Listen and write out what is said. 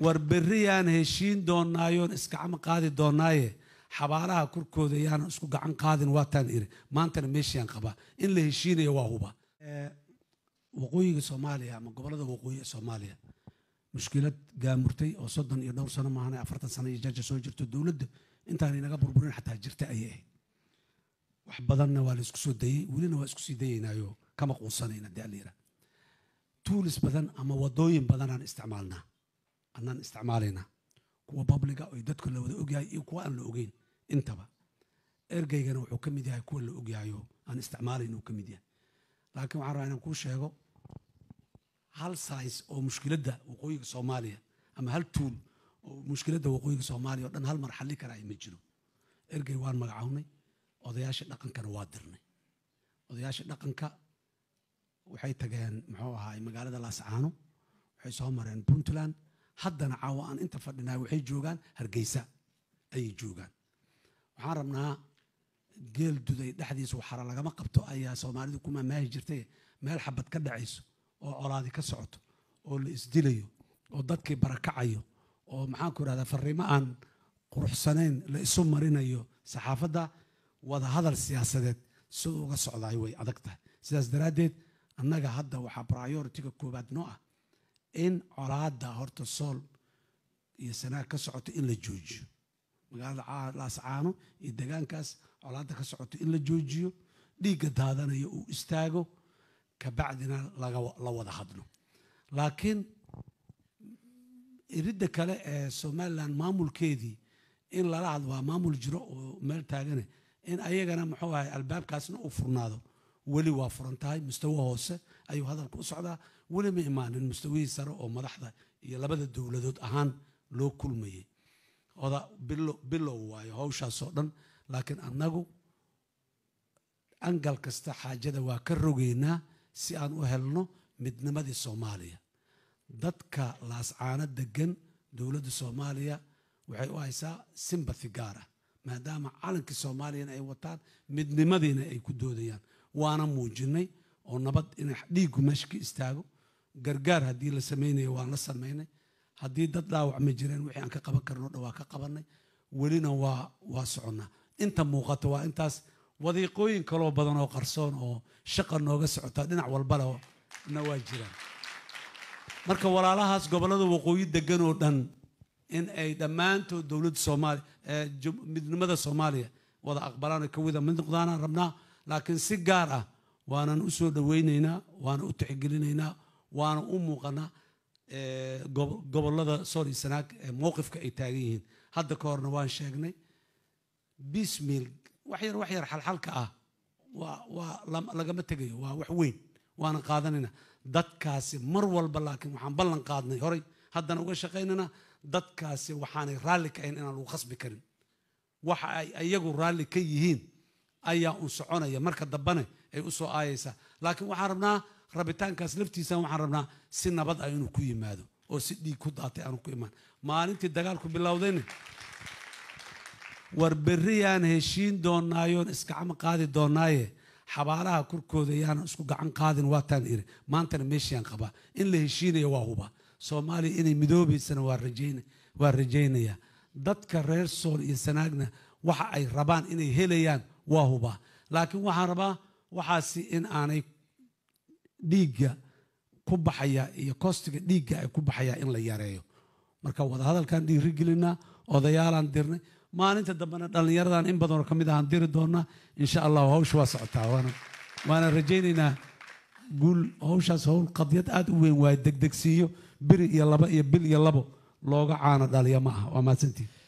war berri heshiin doonaayoon isgacan qaadi doonaaye xabaalaha korkooda yaanan isku gacan qaadin waataan iri maantana meeshayaan qabaa in la heshiinayo waa huba eh, waqooyiga soomaaliya ama gobolada waqooyi ee soomaaliya mushkilad gaamurtay oo soddon iyo dhowr sano maahan afartan sano iyo jaja soo jirto dowladdu intaan inaga burburin xataa jirta ayay ahayd wax badanna waa la soo dayey welina waa isku sii dayaynaayo kama quusanayna dee aliyira tuulis badan ama wadooyin badanaan isticmaalnaa annaan isticmaalaynaa kuwa babliga oy dadku la wada ogyahay iyo kuwa aan la ogeyn intaba ergeygana wuxuu ka mid yahay kuwa la ogyahayo aan isticmaalayn uu ka mid yahay laakiin waxaan rabaa inaan kuu sheego hal sais oo mushkiladda waqooyiga soomaaliya ama hal tuul oo mushkiladda waqooyiga soomaaliya oo dhan hal mar xalli karaa ma jiro ergey waan magacawnay odayaasha dhaqankana waa dirnay odayaasha dhaqanka waxay tageen muxuu ahaay magaalada laascaano waxay soo mareen puntland haddana caawa aan inta fadhinaa waxay joogaan hargeysa ayay joogaan waxaan rabnaa geel duday dhexdiisa waxara lagama qabto ayaa soomaalidu ku maamaahi jirtay meel xabad ka dhacayso oo colaadi ka socoto oo la isdilayo oo dadkii barakacayo oo maxaanku irahdaa fariimo aan quruxsanayn la isu marinayo saxaafadda wada hadal siyaasadeed siduu uga socdaay way adag tahay sidaas daraaddeed annaga hadda waxaa brioritiga koowaad noo ah in colaada sool iyo sanaa ka socoto in la joojiyo magaalada laascaano iyo degaankaas colaada ka socoto in la joojiyo dhiigga daadanaya uu istaago kabacdina la wada hadlo laakiin iridda kale ee somalilan maamulkeedii in lala hadlo waa maamul jiro oo meel taagane eh, in ayagana muxuu ahay albaabkaasna uu furnaado weli waa furan tahay mustawe hoose ayuu hadalku u socdaa weli ma imaanin mustawihii sare oo madaxda iyo labada dowladood ahaan loo kulmayay oda bilow waayo hawshaasoo dhan laakiin annagu angal kasta xaajada waa ka rogeynaa si aan u helno midnimadii soomaaliya dadka laascaana degan dowladda soomaaliya waxay u haysaa simbathi gaar ah maadaama calankii soomaaliyana ay wataan midnimadiina ay ku doodayaan waana muujinay oo nabad in dhiiggu meesha ka istaago gargaar haddii la samaynayo waan la samaynay haddii dad dhaawac ma jireen wixii aan ka qaban karno dha waa ka qabannay welina waa waa soconnaa inta muuqata waa intaas wadiiqooyin kaloo badan oo qarsoon oo shaqa nooga socota dhinac walbale na waa jiraan marka walaalahaas gobollada waqooyi degan oo dhan in ay dhammaantood dowladda soomaaliya midnimada soomaaliya wada aqbalaan oo ka wada mid noqdaanaan rabnaa laakiin si gaar ah waanan u soo dhoweynaynaa waana u tixgelinaynaa waana u muuqanaa eh, gobollada sorry sanaag eh, mowqifka ay taagan yihiin hadda ka horna waan sheegnay bismil wax waxyar xalxalka ah waa waa lagama tegayo waa wax weyn waanan qaadanayna dadkaasi mar walba laakiin waxaan ballan qaadnay horay haddana uga shaqaynana dadkaasi waxaanay raalli ka ahayn inaan lagu khasbi karin waxa ay iyagu raalli ka yihiin ayaa u soconaya marka dambane ay usoo aayaysaa laakiin waxaan rabnaa rabitaankaas laftiisa waxaan rabnaa si nabad ah inuu ku yimaado oo si dhiig ku daatay aanu ku imaan maalintii dagaalku bilowdayna war heshiin doonaayoon isgacmo qaadi doonaaye xabaalaha korkooda yaanan isku gacan qaadin waataan iri maantana meeshiyaan qabaa in la heshiinaya waa huba soomaaliya inay midoobaysana waa rajaynaya dadka reer sool iyo sanaagna waxa ay rabaan inay helayaan waa hubaa laakiin waxaan rabaa waxaasi in aanay dhiigga ku baxaya iyo kostiga dhiigga ay ku baxayaa in la yareeyo marka wadahadalkaan dhiiri gelinaa odayaalaan dirnay maalinta dambena dhallinyaradan in badanoo ka mid ahaan diri doonaa insha allahu hawsha waa socotaa waana rajaynaynaa guul hawshaas howl qadiyad aad u weyn waaye degdegsiiyo biri iyo laba iyo bil iyo labo looga caano dhaliya ma ah waa mahadsantihin